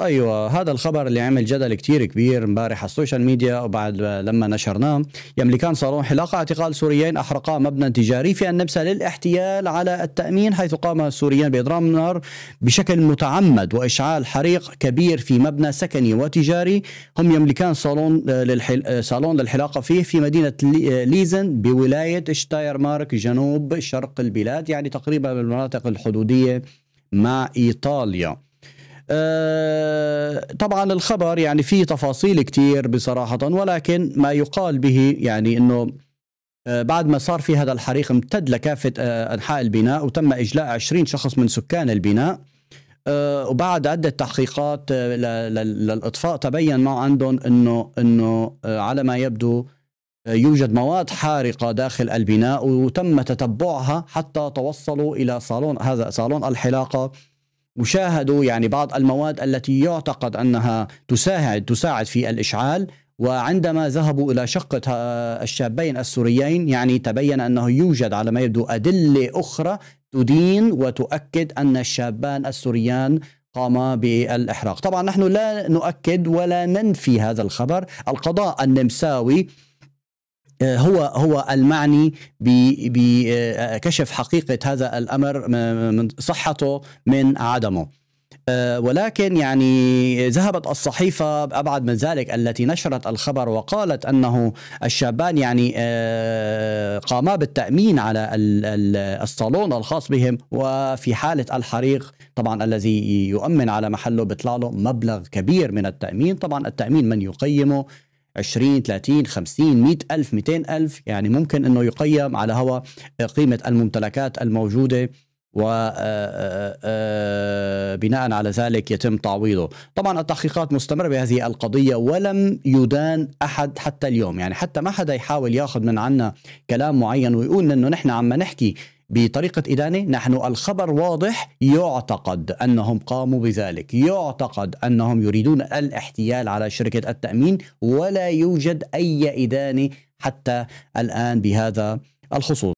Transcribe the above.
ايوه هذا الخبر اللي عمل جدل كتير كبير امبارح على السوشيال ميديا وبعد لما نشرناه يملكان صالون حلاقه اعتقال سوريين احرقا مبنى تجاري في النمسا للاحتيال على التامين حيث قام السوريين باضرام النار بشكل متعمد واشعال حريق كبير في مبنى سكني وتجاري هم يملكان صالون للحل... صالون للحلاقه فيه في مدينه ليزن بولايه شتاير مارك جنوب شرق البلاد يعني تقريبا بالمناطق الحدوديه مع ايطاليا آه، طبعا الخبر يعني فيه تفاصيل كتير بصراحة ولكن ما يقال به يعني أنه آه، بعد ما صار في هذا الحريق امتد لكافة آه، أنحاء البناء وتم إجلاء 20 شخص من سكان البناء وبعد عدة تحقيقات للإطفاء تبين ما عندهم أنه, إنه على ما يبدو يوجد مواد حارقة داخل البناء وتم تتبعها حتى توصلوا إلى صالون هذا صالون الحلاقة وشاهدوا يعني بعض المواد التي يعتقد انها تساعد تساعد في الاشعال وعندما ذهبوا الى شقه آه، الشابين السوريين يعني تبين انه يوجد على ما يبدو ادله اخرى تدين وتؤكد ان الشابان السوريان قاما بالاحراق، طبعا نحن لا نؤكد ولا ننفي هذا الخبر، القضاء النمساوي آه، هو هو المعني بكشف آه، حقيقه هذا الامر من صحته من عدمه آه، ولكن يعني ذهبت الصحيفة أبعد من ذلك التي نشرت الخبر وقالت أنه الشابان يعني قاما بالتأمين على الصالون الخاص بهم وفي حالة الحريق طبعا الذي يؤمن على محله بيطلع له مبلغ كبير من التأمين طبعا التأمين من يقيمه 20 30 50 100 ألف 200 ألف يعني ممكن أنه يقيم على هوا قيمة الممتلكات الموجودة وبناء آه، آه، آه، على ذلك يتم تعويضه طبعا التحقيقات مستمرة بهذه القضية ولم يدان أحد حتى اليوم يعني حتى ما حدا يحاول ياخذ من عنا كلام معين ويقول أنه نحن عم نحكي بطريقة إدانة نحن الخبر واضح يعتقد أنهم قاموا بذلك يعتقد أنهم يريدون الاحتيال على شركة التأمين ولا يوجد أي إدانة حتى الآن بهذا الخصوص